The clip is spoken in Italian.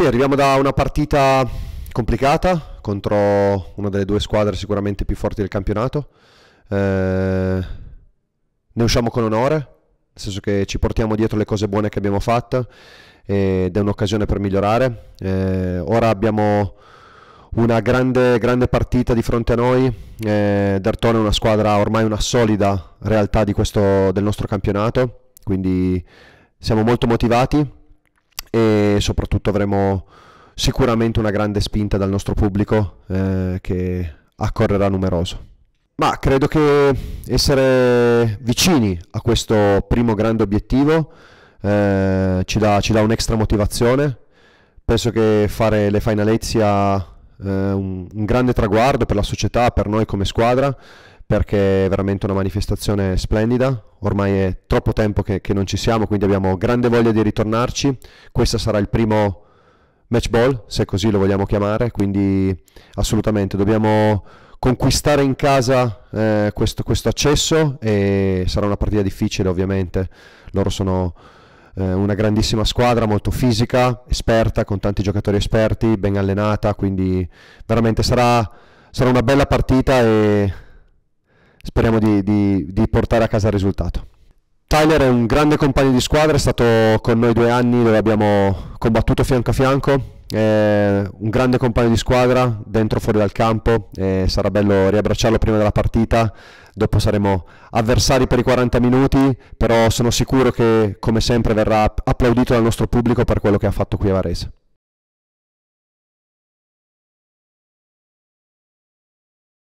Sì, arriviamo da una partita complicata contro una delle due squadre sicuramente più forti del campionato. Eh, ne usciamo con onore, nel senso che ci portiamo dietro le cose buone che abbiamo fatto ed è un'occasione per migliorare. Eh, ora abbiamo una grande, grande, partita di fronte a noi. Eh, D'Artone è una squadra, ormai una solida realtà questo, del nostro campionato, quindi siamo molto motivati e soprattutto avremo sicuramente una grande spinta dal nostro pubblico eh, che accorrerà numeroso. Ma credo che essere vicini a questo primo grande obiettivo eh, ci, dà, un'extra motivazione. Penso che fare le Final 8 sia eh, un, un grande traguardo per la società, per noi come squadra, perché è veramente una manifestazione splendida, ormai è troppo tempo che, che non ci siamo, quindi abbiamo grande voglia di ritornarci. Questo sarà il primo match ball, se così lo vogliamo chiamare, quindi assolutamente dobbiamo conquistare in casa eh, questo, questo, accesso e sarà una partita difficile ovviamente, loro sono eh, una grandissima squadra molto fisica, esperta, con tanti giocatori esperti, ben allenata, quindi veramente sarà, sarà una bella partita e speriamo di, di, di portare a casa il risultato. Tyler è un grande compagno di squadra, è stato con noi due anni dove abbiamo combattuto fianco a fianco, è un grande compagno di squadra dentro e fuori dal campo, sarà bello riabbracciarlo prima della partita, dopo saremo avversari per i 40 minuti, però sono sicuro che come sempre verrà applaudito dal nostro pubblico per quello che ha fatto qui a Varese.